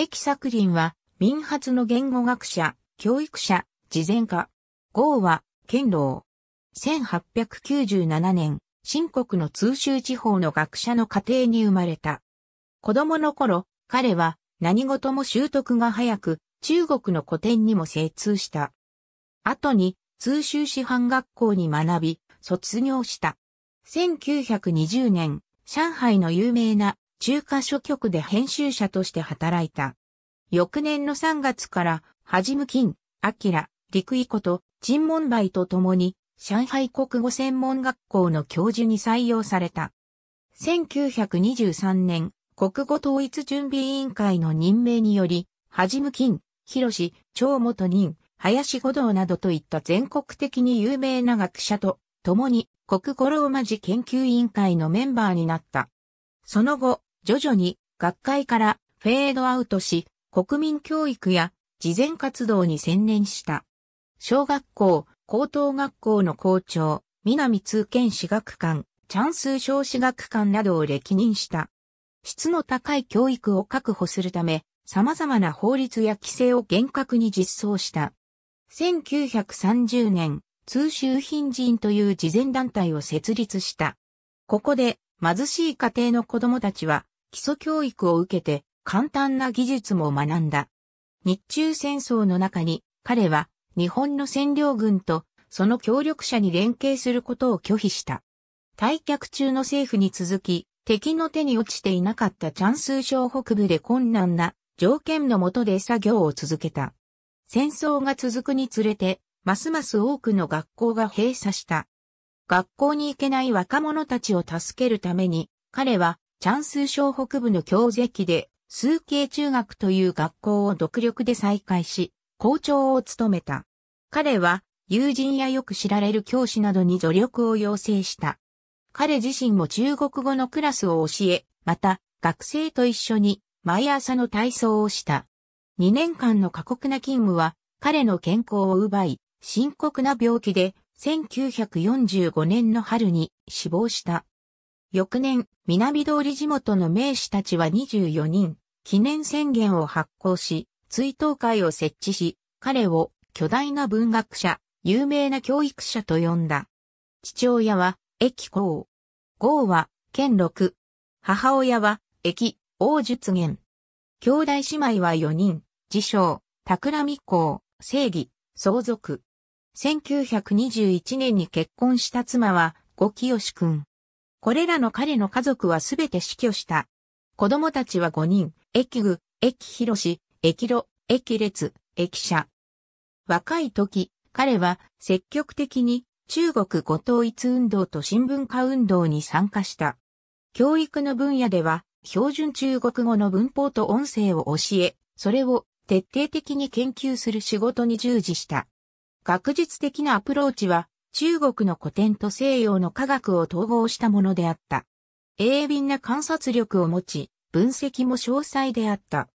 駅作林は、民発の言語学者、教育者、事前家。号は、剣道。1897年、新国の通州地方の学者の家庭に生まれた。子供の頃、彼は何事も習得が早く、中国の古典にも精通した。後に、通州師範学校に学び、卒業した。1920年、上海の有名な中華書局で編集者として働いた。翌年の3月から、はじむ金、あきら、陸い子と、んば梅と共に、上海国語専門学校の教授に採用された。1923年、国語統一準備委員会の任命により、はじむ金、広志、長元任、林五道などといった全国的に有名な学者と、共に国語ローマ字研究委員会のメンバーになった。その後、徐々に学会からフェードアウトし、国民教育や慈善活動に専念した。小学校、高等学校の校長、南通県私学館、チャンス小私学館などを歴任した。質の高い教育を確保するため、様々な法律や規制を厳格に実装した。1930年、通州品人という慈善団体を設立した。ここで貧しい家庭の子供たちは基礎教育を受けて簡単な技術も学んだ。日中戦争の中に彼は日本の占領軍とその協力者に連携することを拒否した。退却中の政府に続き、敵の手に落ちていなかったチャンス省北部で困難な条件の下で作業を続けた。戦争が続くにつれて、ますます多くの学校が閉鎖した。学校に行けない若者たちを助けるために、彼はチャンスー省北部の教籍で、数形中学という学校を独力で再開し、校長を務めた。彼は、友人やよく知られる教師などに助力を要請した。彼自身も中国語のクラスを教え、また、学生と一緒に、毎朝の体操をした。2年間の過酷な勤務は、彼の健康を奪い、深刻な病気で、1945年の春に死亡した。翌年、南通り地元の名士たちは24人、記念宣言を発行し、追悼会を設置し、彼を巨大な文学者、有名な教育者と呼んだ。父親は、駅公。号は、県六。母親は、駅、王術言。兄弟姉妹は4人、自称、桜み公、正義、相続。1921年に結婚した妻は、五清くん。これらの彼の家族はすべて死去した。子供たちは5人、駅具、駅広し、駅路、駅列、駅舎。若い時、彼は積極的に中国語統一運動と新聞化運動に参加した。教育の分野では、標準中国語の文法と音声を教え、それを徹底的に研究する仕事に従事した。学術的なアプローチは中国の古典と西洋の科学を統合したものであった。鋭敏な観察力を持ち、分析も詳細であった。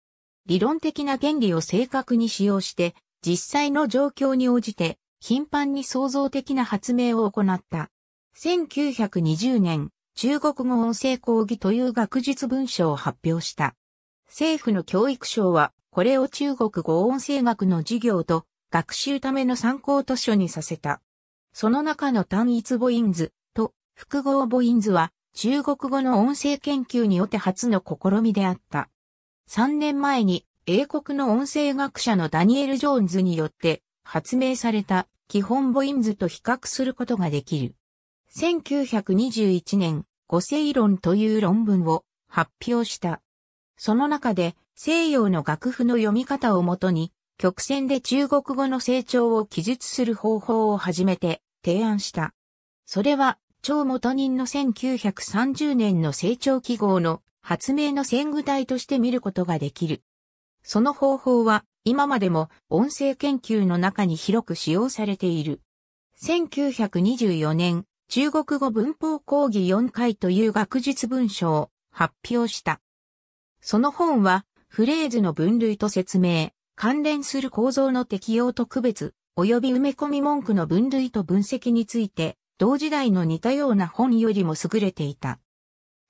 理論的な原理を正確に使用して、実際の状況に応じて、頻繁に創造的な発明を行った。1920年、中国語音声講義という学術文書を発表した。政府の教育省は、これを中国語音声学の授業と学習ための参考図書にさせた。その中の単一母音図と複合母音図は中国語の音声研究によって初の試みであった。3年前に英国の音声学者のダニエル・ジョーンズによって発明された基本母音図と比較することができる。1921年、五声論という論文を発表した。その中で西洋の楽譜の読み方をもとに曲線で中国語の成長を記述する方法を始めて提案した。それは、超元人の1930年の成長記号の発明の先具体として見ることができる。その方法は、今までも音声研究の中に広く使用されている。1924年、中国語文法講義4回という学術文書を発表した。その本は、フレーズの分類と説明、関連する構造の適用と区別、及び埋め込み文句の分類と分析について、同時代の似たような本よりも優れていた。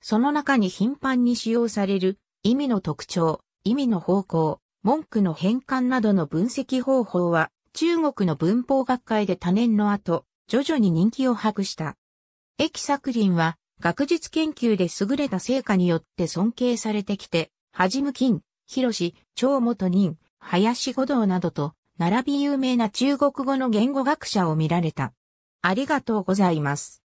その中に頻繁に使用される、意味の特徴、意味の方向、文句の変換などの分析方法は、中国の文法学会で多年の後、徐々に人気を博した。駅作林は、学術研究で優れた成果によって尊敬されてきて、はじむ金、広し、長元人、林五道などと、並び有名な中国語の言語学者を見られた。ありがとうございます。